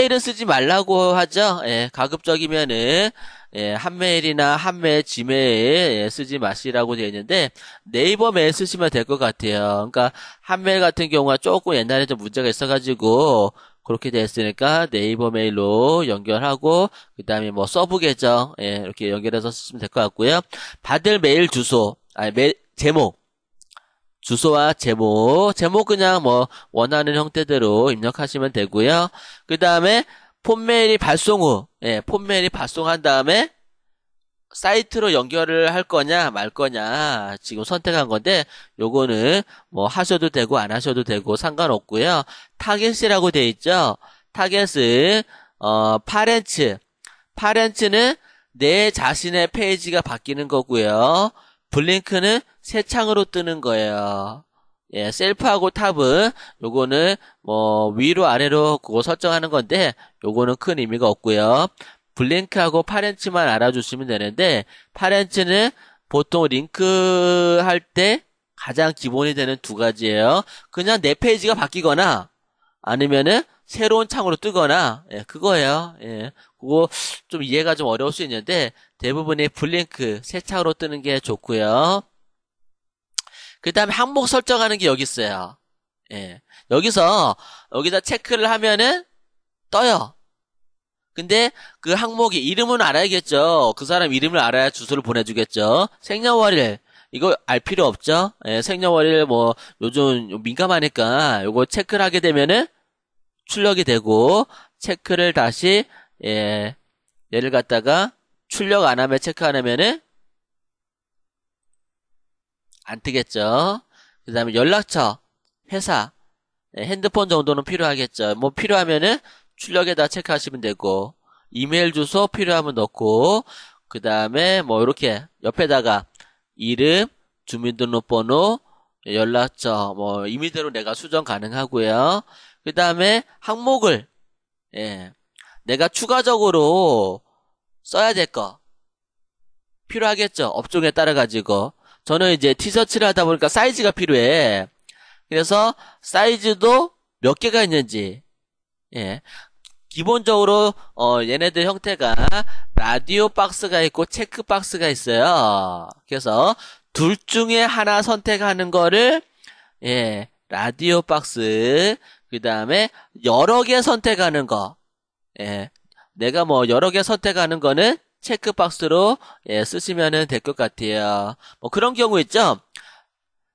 메일은 쓰지 말라고 하죠. 예, 가급적이면은 예, 한메일이나 한메일, 지메일 예, 쓰지 마시라고 되어 있는데 네이버 메일 쓰시면 될 것 같아요. 그러니까 한메일 같은 경우가 조금 옛날에 좀 문제가 있어가지고 그렇게 됐으니까 네이버 메일로 연결하고 그 다음에 뭐 서브 계정 예, 이렇게 연결해서 쓰시면 될 것 같고요. 받을 메일 주소, 아니 메 제목 주소와 제목, 제목 그냥 뭐 원하는 형태대로 입력하시면 되고요. 그 다음에 폰메일이 발송 후, 예, 폰메일이 발송한 다음에 사이트로 연결을 할 거냐 말 거냐 지금 선택한 건데 요거는 뭐 하셔도 되고 안 하셔도 되고 상관없고요. 타겟이라고 돼 있죠. 타겟은 어 파렌츠. 파렌츠는 내 자신의 페이지가 바뀌는 거고요. 블링크는 새 창으로 뜨는 거예요. 예, 셀프하고 탑은 요거는 뭐 위로 아래로 그거 설정하는 건데 요거는 큰 의미가 없고요. 블링크하고8인치만 알아주시면 되는데 8인치는 보통 링크 할 때 가장 기본이 되는 두 가지예요. 그냥 내 네 페이지가 바뀌거나 아니면은 새로운 창으로 뜨거나 예, 그거예요. 예. 그거 좀 이해가 좀 어려울 수 있는데 대부분의 블링크새 창으로 뜨는 게 좋고요. 그 다음에 항목 설정하는 게 여기 있어요. 예. 여기서, 여기다 체크를 하면은 떠요. 근데 그항목이 이름은 알아야겠죠. 그 사람 이름을 알아야 주소를 보내주겠죠. 생년월일. 이거 알 필요 없죠. 예, 생년월일 뭐 요즘 민감하니까 요거 체크를 하게 되면은 출력이 되고 체크를 다시 예, 얘를 갖다가 출력 안 하면 체크 안 하면은 안 뜨겠죠. 그 다음에 연락처, 회사, 네, 핸드폰 정도는 필요하겠죠. 뭐 필요하면은 출력에다 체크하시면 되고, 이메일 주소 필요하면 넣고, 그 다음에 뭐 이렇게 옆에다가 이름, 주민등록번호, 연락처, 뭐 임의대로 내가 수정 가능하고요. 그 다음에 항목을 예, 내가 추가적으로 써야 될 거 필요하겠죠. 업종에 따라 가지고 저는 이제 티셔츠를 하다 보니까 사이즈가 필요해. 그래서 사이즈도 몇 개가 있는지, 예. 기본적으로, 어, 얘네들 형태가 라디오 박스가 있고 체크 박스가 있어요. 그래서 둘 중에 하나 선택하는 거를, 예, 라디오 박스, 그 다음에 여러 개 선택하는 거, 예. 내가 뭐 여러 개 선택하는 거는 체크박스로 예, 쓰시면 될 것 같아요. 뭐 그런 경우 있죠?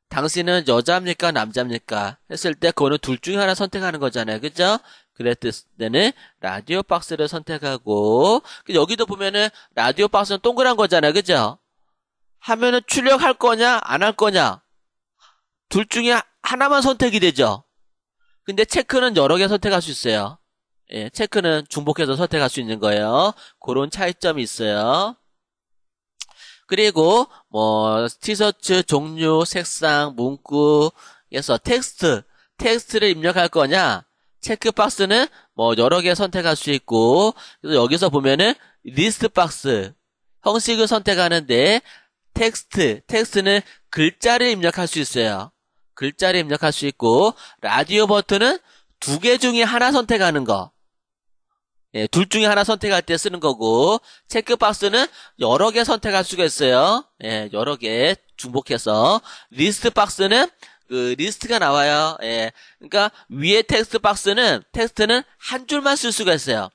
당신은 여자입니까 남자입니까 했을 때 그거는 둘 중에 하나 선택하는 거잖아요. 그죠? 그랬을 때는 라디오 박스를 선택하고 그 여기도 보면은 라디오 박스는 동그란 거잖아요. 그죠? 하면은 출력할 거냐 안 할 거냐 둘 중에 하나만 선택이 되죠. 근데 체크는 여러 개 선택할 수 있어요. 예, 체크는 중복해서 선택할 수 있는 거예요. 그런 차이점이 있어요. 그리고 뭐 티셔츠 종류, 색상, 문구에서 텍스트, 텍스트를 입력할 거냐? 체크박스는 뭐 여러 개 선택할 수 있고 그래서 여기서 보면은 리스트 박스 형식을 선택하는데 텍스트, 텍스트는 글자를 입력할 수 있어요. 글자를 입력할 수 있고 라디오 버튼은 두 개 중에 하나 선택하는 거. 예, 둘 중에 하나 선택할 때 쓰는 거고 체크박스는 여러 개 선택할 수가 있어요. 예, 여러 개 중복해서 리스트 박스는 그 리스트가 나와요. 예, 그러니까 위에 텍스트 박스는 텍스트는 한 줄만 쓸 수가 있어요.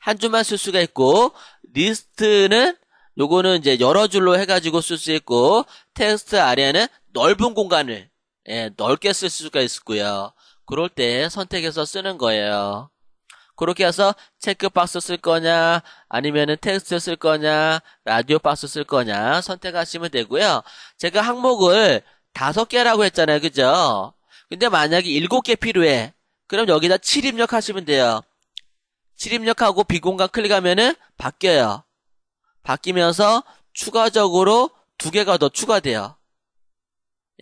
한 줄만 쓸 수가 있고 리스트는 요거는 이제 여러 줄로 해가지고 쓸 수 있고 텍스트 아래에는 넓은 공간을 예, 넓게 쓸 수가 있고요. 그럴 때 선택해서 쓰는 거예요. 그렇게 해서 체크 박스 쓸 거냐, 아니면은 텍스트 쓸 거냐, 라디오 박스 쓸 거냐 선택하시면 되고요. 제가 항목을 다섯 개라고 했잖아요. 그죠? 근데 만약에 일곱 개 필요해. 그럼 여기다 7 입력하시면 돼요. 7 입력하고 비공간 클릭하면은 바뀌어요. 바뀌면서 추가적으로 두 개가 더 추가돼요.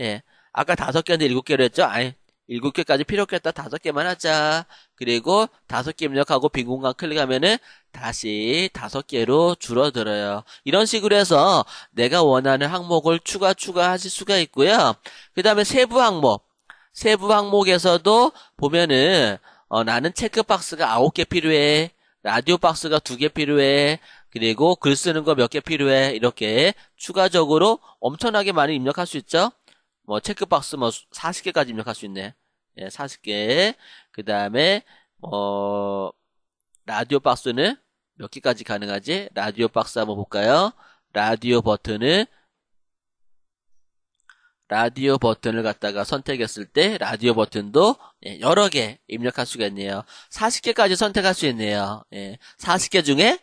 예. 아까 다섯 개인데 일곱 개로 했죠? 아니, 일곱 개까지 필요 없겠다. 다섯 개만 하자. 그리고 다섯 개 입력하고 빈 공간 클릭하면은 다시 다섯 개로 줄어들어요. 이런 식으로 해서 내가 원하는 항목을 추가 추가하실 수가 있고요. 그 다음에 세부 항목. 세부 항목에서도 보면은 어, 나는 체크박스가 아홉 개 필요해. 라디오 박스가 두 개 필요해. 그리고 글 쓰는 거 몇 개 필요해. 이렇게 추가적으로 엄청나게 많이 입력할 수 있죠. 뭐 체크박스 뭐 40개까지 입력할 수 있네. 예, 40개. 그 다음에 뭐 라디오 박스는 몇 개까지 가능하지? 라디오 박스 한번 볼까요? 라디오 버튼을 라디오 버튼을 갖다가 선택했을 때 라디오 버튼도 예, 여러 개 입력할 수가 있네요. 40개까지 선택할 수 있네요. 40개 예, 중에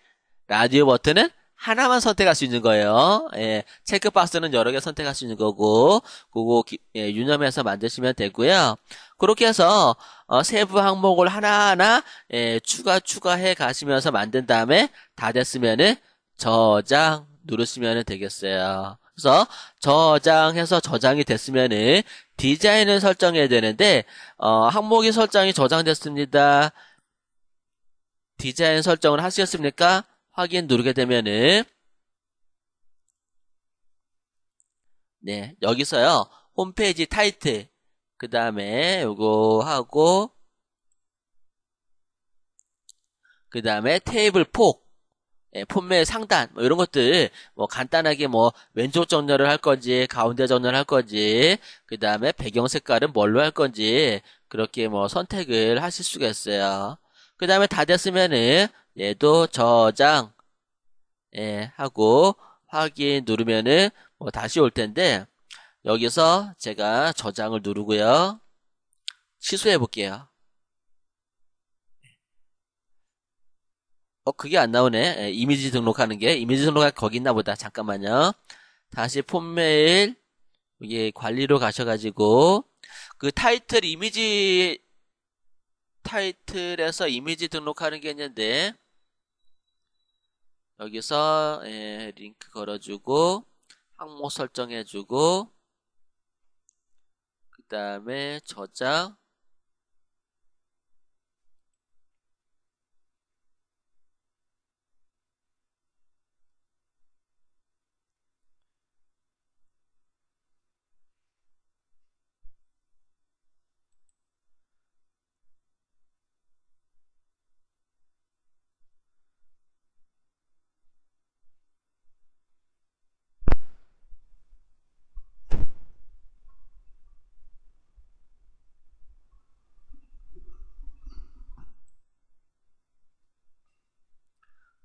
라디오 버튼은 하나만 선택할 수 있는 거예요. 예, 체크박스는 여러 개 선택할 수 있는 거고, 그거 예, 유념해서 만드시면 되고요. 그렇게 해서 어, 세부 항목을 하나하나 예, 추가 추가해 가시면서 만든 다음에 다 됐으면은 저장 누르시면 되겠어요. 그래서 저장해서 저장이 됐으면은 디자인을 설정해야 되는데 어, 항목이 설정이 저장됐습니다. 디자인 설정을 하시겠습니까? 확인 누르게 되면은 네 여기서요 홈페이지 타이틀 그 다음에 요거 하고 그 다음에 테이블 폭 예, 폼의 상단 뭐 이런 것들 뭐 간단하게 뭐 왼쪽 정렬을 할 건지 가운데 정렬 을할 건지 그 다음에 배경 색깔은 뭘로 할 건지 그렇게 뭐 선택을 하실 수가 있어요. 그 다음에 다 됐으면은 얘도 저장 예, 하고 확인 누르면은 뭐 다시 올 텐데 여기서 제가 저장을 누르고요. 취소해 볼게요. 어 그게 안 나오네. 예, 이미지 등록하는 게 이미지 등록할 거기 있나 보다. 잠깐만요. 다시 폼메일 여기 관리로 가셔가지고 그 타이틀 이미지 타이틀에서 이미지 등록하는 게 있는데 여기서 예, 링크 걸어주고 항목 설정해주고 그 다음에 저장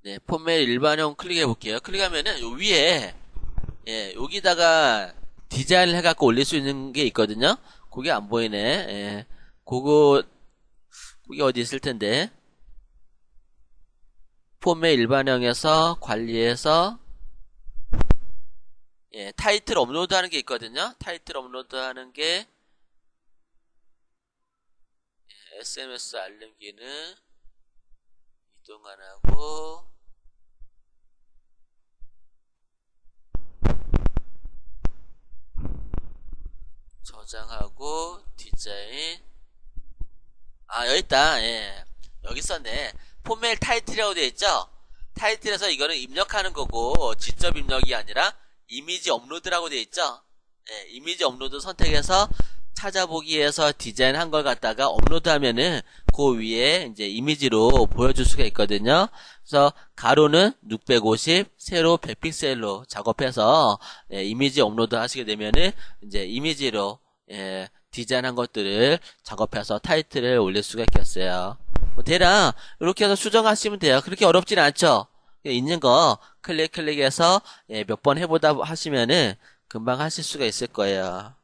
네, 포맷 일반형 클릭해 볼게요. 클릭하면은 요 위에 예, 여기다가 디자인을 해갖고 올릴 수 있는 게 있거든요. 그게 안 보이네. 예, 그거 그게 어디 있을 텐데. 폼의 일반형에서 관리해서 예, 타이틀 업로드하는 게 있거든요. 타이틀 업로드하는 게 예, SMS 알림 기능 이동 안 하고 저장하고 디자인 아 여기 있다 예. 여기 있었네 포메일 타이틀이라고 되어 있죠 타이틀에서 이거는 입력하는 거고 직접 입력이 아니라 이미지 업로드라고 되어 있죠 예, 이미지 업로드 선택해서 찾아보기에서 디자인한 걸 갖다가 업로드하면은 그 위에 이제 이미지로 보여줄 수가 있거든요. 그래서 가로는 650, 세로 100픽셀로 작업해서 예, 이미지 업로드 하시게 되면은 이제 이미지로 예, 디자인한 것들을 작업해서 타이틀을 올릴 수가 있겠어요. 뭐 대략 이렇게 해서 수정하시면 돼요. 그렇게 어렵진 않죠. 예, 있는 거 클릭 클릭해서 예, 몇 번 해보다 하시면은 금방 하실 수가 있을 거예요.